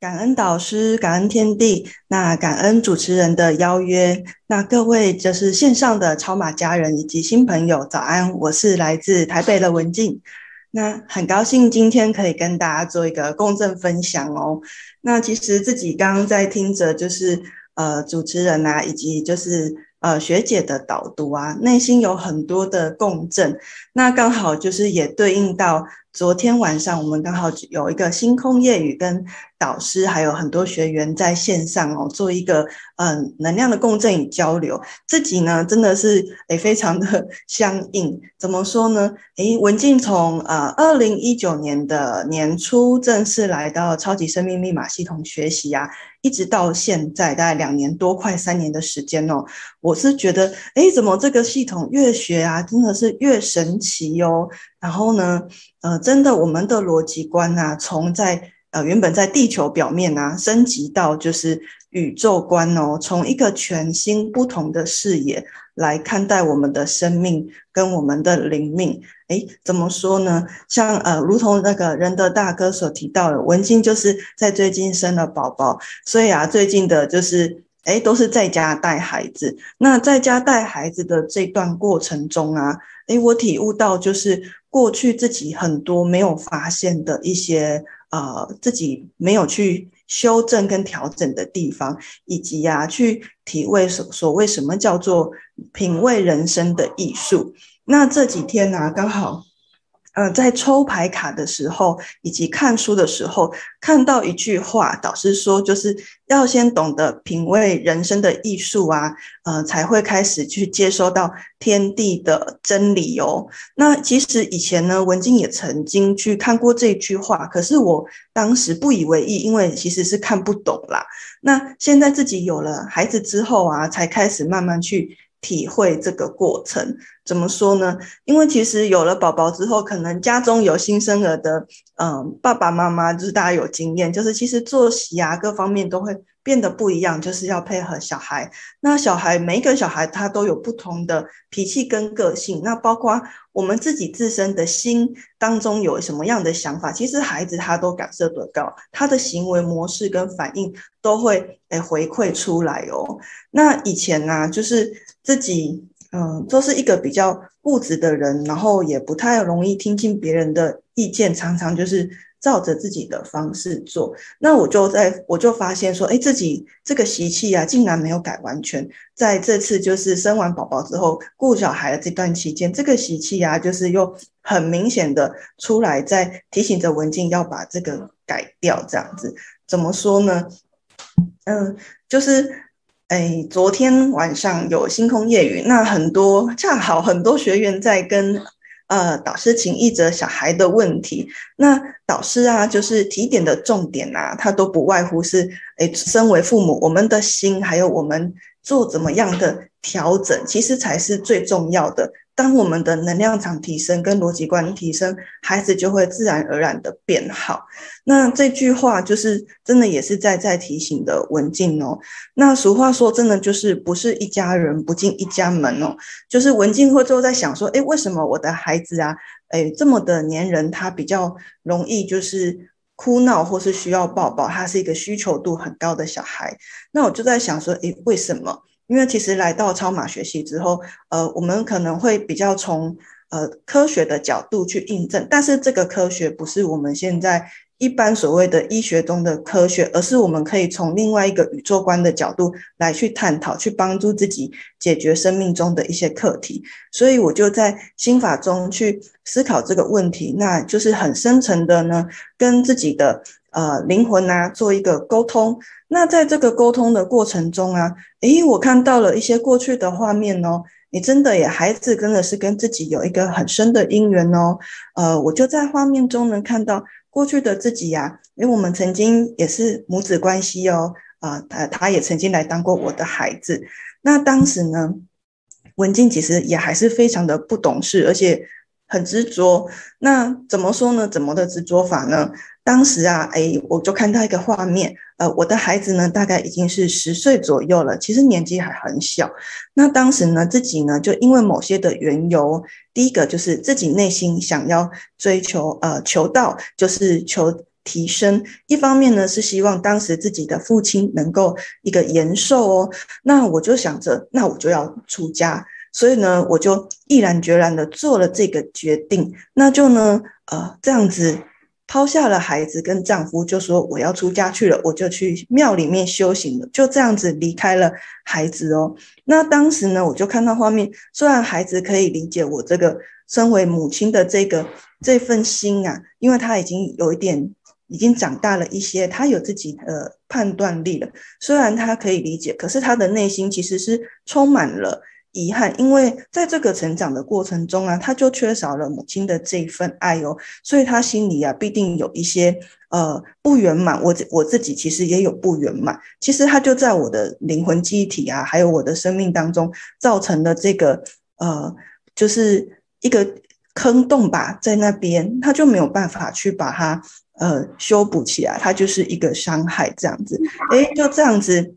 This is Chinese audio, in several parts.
感恩导师，感恩天地，那感恩主持人的邀约。那各位，就是线上的超马家人以及新朋友，早安！我是来自台北的文静。那很高兴今天可以跟大家做一个共振分享哦。那其实自己刚刚在听着，就是呃主持人啊，以及就是呃学姐的导读啊，内心有很多的共振。那刚好就是也对应到。昨天晚上我们刚好有一个星空夜语，跟导师还有很多学员在线上哦，做一个嗯能量的共振与交流。自己呢真的是诶非常的 相应，怎么说呢？诶，文静从呃二零一九年的年初正式来到超级生命密码系统学习呀，一直到现在大概两年多快三年的时间哦，我是觉得诶怎么这个系统越学啊真的是越神奇哟。然后呢，呃，真的，我们的逻辑观啊，从在呃原本在地球表面啊，升级到就是宇宙观哦，从一个全新不同的视野来看待我们的生命跟我们的灵命。诶，怎么说呢？像呃，如同那个仁德大哥所提到的，文静就是在最近生了宝宝，所以啊，最近的就是哎，都是在家带孩子。那在家带孩子的这段过程中啊，哎，我体悟到就是。过去自己很多没有发现的一些，呃，自己没有去修正跟调整的地方，以及呀，去体味所所谓什么叫做品味人生的艺术。那这几天呢，刚好。嗯，在抽牌卡的时候，以及看书的时候，看到一句话，导师说就是要先懂得品味人生的艺术啊，嗯，才会开始去接收到天地的真理哦。那其实以前呢，文静也曾经去看过这句话，可是我当时不以为意，因为其实是看不懂啦。那现在自己有了孩子之后啊，才开始慢慢去体会这个过程。怎么说呢？因为其实有了宝宝之后，可能家中有新生儿的，嗯，爸爸妈妈就是大家有经验，就是其实作息啊各方面都会变得不一样，就是要配合小孩。那小孩每一个小孩他都有不同的脾气跟个性，那包括我们自己自身的心当中有什么样的想法，其实孩子他都感受得到，他的行为模式跟反应都会诶回馈出来哦。那以前呢，就是自己。嗯，都是一个比较固执的人，然后也不太容易听进别人的意见，常常就是照着自己的方式做。那我就在，我就发现说，哎，自己这个习气啊，竟然没有改完全。在这次就是生完宝宝之后，顾小孩的这段期间，这个习气啊，就是又很明显的出来，在提醒着文静要把这个改掉。这样子，怎么说呢？嗯，就是。哎，昨天晚上有星空夜雨，那很多恰好很多学员在跟呃导师请译者小孩的问题，那导师啊，就是提点的重点啊，他都不外乎是，哎，身为父母，我们的心还有我们做怎么样的调整，其实才是最重要的。当我们的能量场提升，跟逻辑观提升，孩子就会自然而然的变好。那这句话就是真的，也是在在提醒的文静哦。那俗话说，真的就是不是一家人不进一家门哦。就是文静会最后在想说，诶，为什么我的孩子啊，诶，这么的粘人，他比较容易就是哭闹或是需要抱抱，他是一个需求度很高的小孩。那我就在想说，诶，为什么？因为其实来到超马学习之后，呃，我们可能会比较从呃科学的角度去印证，但是这个科学不是我们现在一般所谓的医学中的科学，而是我们可以从另外一个宇宙观的角度来去探讨，去帮助自己解决生命中的一些课题。所以我就在心法中去思考这个问题，那就是很深层的呢，跟自己的。呃，灵魂啊，做一个沟通。那在这个沟通的过程中啊，诶，我看到了一些过去的画面哦。你真的也孩子真的是跟自己有一个很深的因缘哦。呃，我就在画面中能看到过去的自己呀。为我们曾经也是母子关系哦。啊，呃，他也曾经来当过我的孩子。那当时呢，文静其实也还是非常的不懂事，而且。很执着，那怎么说呢？怎么的执着法呢？当时啊，哎，我就看到一个画面，呃，我的孩子呢，大概已经是十岁左右了，其实年纪还很小。那当时呢，自己呢，就因为某些的缘由，第一个就是自己内心想要追求，呃，求道，就是求提升。一方面呢，是希望当时自己的父亲能够一个延寿哦。那我就想着，那我就要出家。所以呢，我就毅然决然的做了这个决定，那就呢，呃，这样子抛下了孩子跟丈夫，就说我要出家去了，我就去庙里面修行了，就这样子离开了孩子哦。那当时呢，我就看到画面，虽然孩子可以理解我这个身为母亲的这个这份心啊，因为他已经有一点已经长大了一些，他有自己呃判断力了，虽然他可以理解，可是他的内心其实是充满了。遗憾，因为在这个成长的过程中啊，他就缺少了母亲的这份爱哦，所以他心里啊必定有一些呃不圆满。我我自己其实也有不圆满，其实他就在我的灵魂记忆体啊，还有我的生命当中造成了这个呃，就是一个坑洞吧，在那边他就没有办法去把它呃修补起来，它就是一个伤害这样子。诶，就这样子。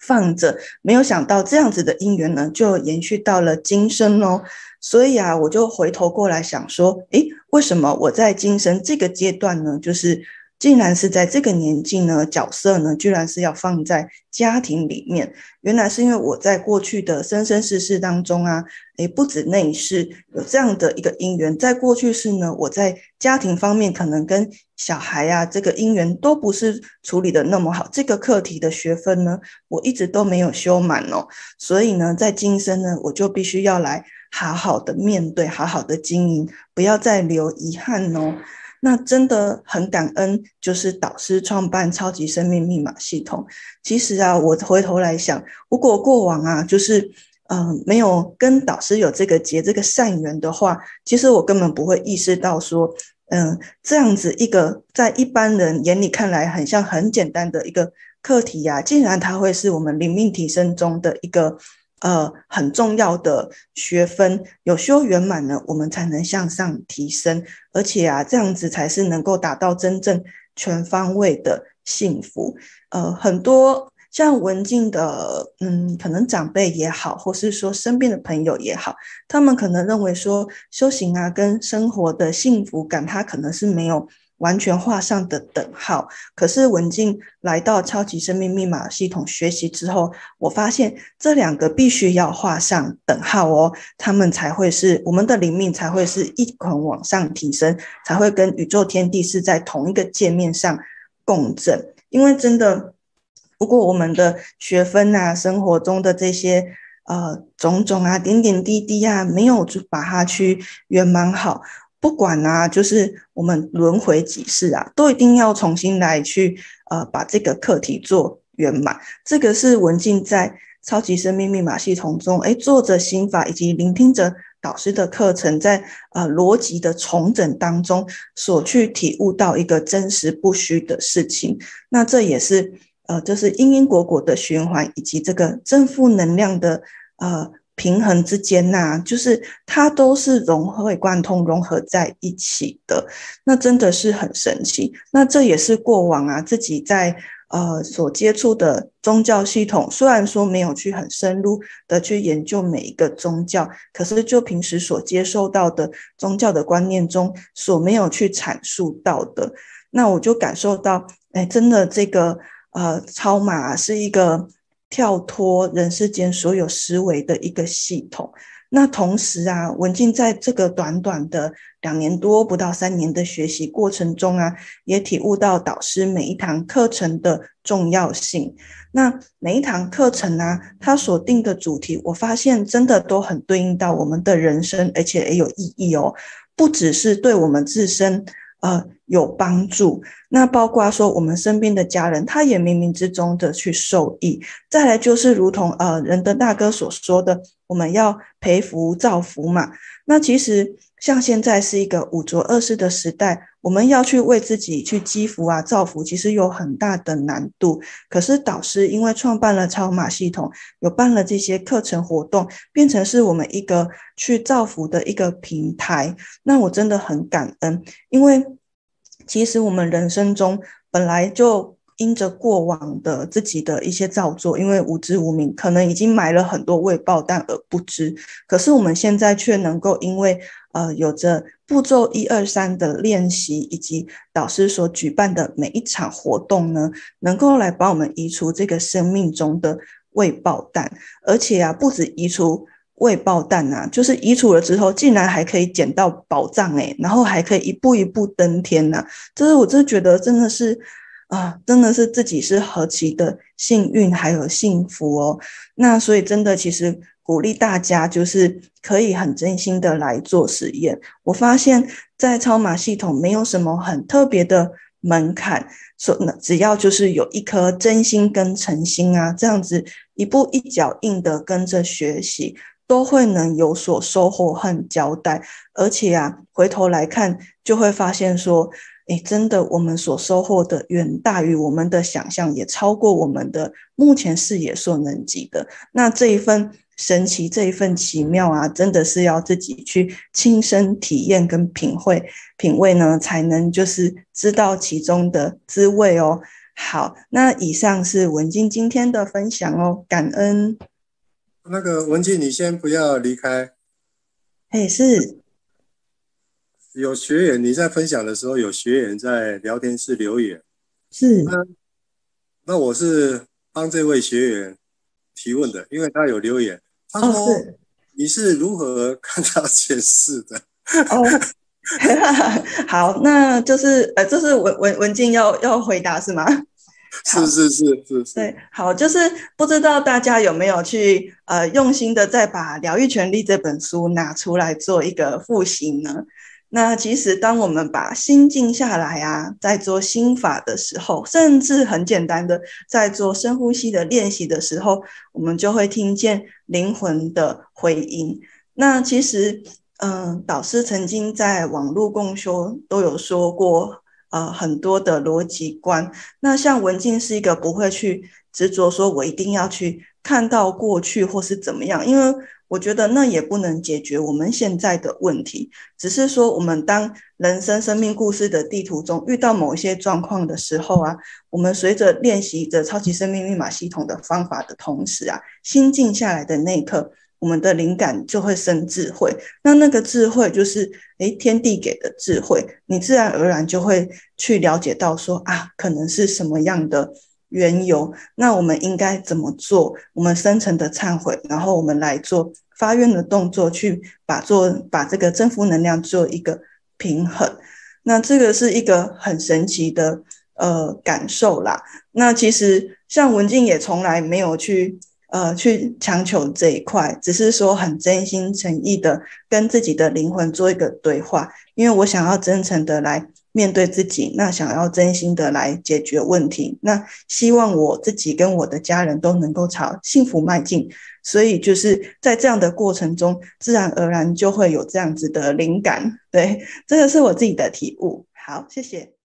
放着，没有想到这样子的姻缘呢，就延续到了今生哦。所以啊，我就回头过来想说，诶，为什么我在今生这个阶段呢，就是。竟然是在这个年纪呢，角色呢，居然是要放在家庭里面。原来是因为我在过去的生生世世当中啊，诶，不止那一世有这样的一个因缘，在过去是呢，我在家庭方面可能跟小孩啊这个因缘都不是处理的那么好。这个课题的学分呢，我一直都没有修满哦，所以呢，在今生呢，我就必须要来好好的面对，好好的经营，不要再留遗憾哦。那真的很感恩，就是导师创办超级生命密码系统。其实啊，我回头来想，如果过往啊，就是嗯，没有跟导师有这个结这个善缘的话，其实我根本不会意识到说，嗯，这样子一个在一般人眼里看来很像很简单的一个课题呀，竟然它会是我们灵命提升中的一个。呃，很重要的学分有修圆满呢，我们才能向上提升，而且啊，这样子才是能够达到真正全方位的幸福。呃，很多像文静的，嗯，可能长辈也好，或是说身边的朋友也好，他们可能认为说修行啊，跟生活的幸福感，他可能是没有。完全画上的等号，可是文静来到超级生命密码系统学习之后，我发现这两个必须要画上等号哦，他们才会是我们的灵命才会是一捆往上提升，才会跟宇宙天地是在同一个界面上共振。因为真的，如果我们的学分啊、生活中的这些呃种种啊、点点滴滴啊，没有就把它去圆满好。不管啊，就是我们轮回几世啊，都一定要重新来去，呃，把这个课题做圆满。这个是文静在超级生命密码系统中，哎，作者心法以及聆听者导师的课程，在呃逻辑的重整当中所去体悟到一个真实不虚的事情。那这也是呃，就是因因果果的循环，以及这个正负能量的呃。平衡之间呐，就是它都是融会贯通、融合在一起的，那真的是很神奇。那这也是过往啊，自己在呃所接触的宗教系统，虽然说没有去很深入的去研究每一个宗教，可是就平时所接受到的宗教的观念中所没有去阐述到的，那我就感受到，哎，真的这个呃超马是一个。跳脱人世间所有思维的一个系统。那同时啊，文静在这个短短的两年多、不到三年的学习过程中啊，也体悟到导师每一堂课程的重要性。那每一堂课程啊，它所定的主题，我发现真的都很对应到我们的人生，而且也有意义哦。不只是对我们自身。呃，有帮助。那包括说我们身边的家人，他也冥冥之中的去受益。再来就是，如同呃人的大哥所说的，我们要培福造福嘛。那其实。像现在是一个五浊恶世的时代，我们要去为自己去积福啊、造福，其实有很大的难度。可是导师因为创办了超马系统，有办了这些课程活动，变成是我们一个去造福的一个平台。那我真的很感恩，因为其实我们人生中本来就因着过往的自己的一些造作，因为无知无明，可能已经埋了很多未爆弹而不知。可是我们现在却能够因为呃，有着步骤一二三的练习，以及导师所举办的每一场活动呢，能够来帮我们移除这个生命中的未爆弹，而且啊，不止移除未爆弹啊，就是移除了之后，竟然还可以捡到宝藏哎，然后还可以一步一步登天啊，就是我真的觉得真的是。啊，真的是自己是何其的幸运，还有幸福哦。那所以真的，其实鼓励大家就是可以很真心的来做实验。我发现，在超马系统没有什么很特别的门槛，说那只要就是有一颗真心跟诚心啊，这样子一步一脚印的跟着学习，都会能有所收获和交代。而且啊，回头来看就会发现说。哎，真的，我们所收获的远大于我们的想象，也超过我们的目前视野所能及的。那这一份神奇，这一份奇妙啊，真的是要自己去亲身体验跟品会品味呢，才能就是知道其中的滋味哦。好，那以上是文静今天的分享哦，感恩。那个文静，你先不要离开。哎，是。有学员你在分享的时候，有学员在聊天室留言，是那那我是帮这位学员提问的，因为他有留言，他说你是如何看到这件事的？好，那就是呃，这是文文文静要要回答是吗？是是是是，对，好，就是不知道大家有没有去呃用心的再把《疗愈权利》这本书拿出来做一个复习呢？那其实，当我们把心静下来啊，在做心法的时候，甚至很简单的在做深呼吸的练习的时候，我们就会听见灵魂的回音。那其实，嗯，导师曾经在网络共修都有说过，呃，很多的逻辑观。那像文静是一个不会去执着，说我一定要去看到过去或是怎么样，因为。我觉得那也不能解决我们现在的问题，只是说我们当人生生命故事的地图中遇到某一些状况的时候啊，我们随着练习着超级生命密码系统的方法的同时啊，心静下来的那一刻，我们的灵感就会生智慧。那那个智慧就是，诶天地给的智慧，你自然而然就会去了解到说啊，可能是什么样的。缘由，那我们应该怎么做？我们深层的忏悔，然后我们来做发愿的动作，去把做把这个征服能量做一个平衡。那这个是一个很神奇的呃感受啦。那其实像文静也从来没有去呃去强求这一块，只是说很真心诚意的跟自己的灵魂做一个对话，因为我想要真诚的来。面对自己，那想要真心的来解决问题，那希望我自己跟我的家人都能够朝幸福迈进。所以就是在这样的过程中，自然而然就会有这样子的灵感。对，这个是我自己的体悟。好，谢谢。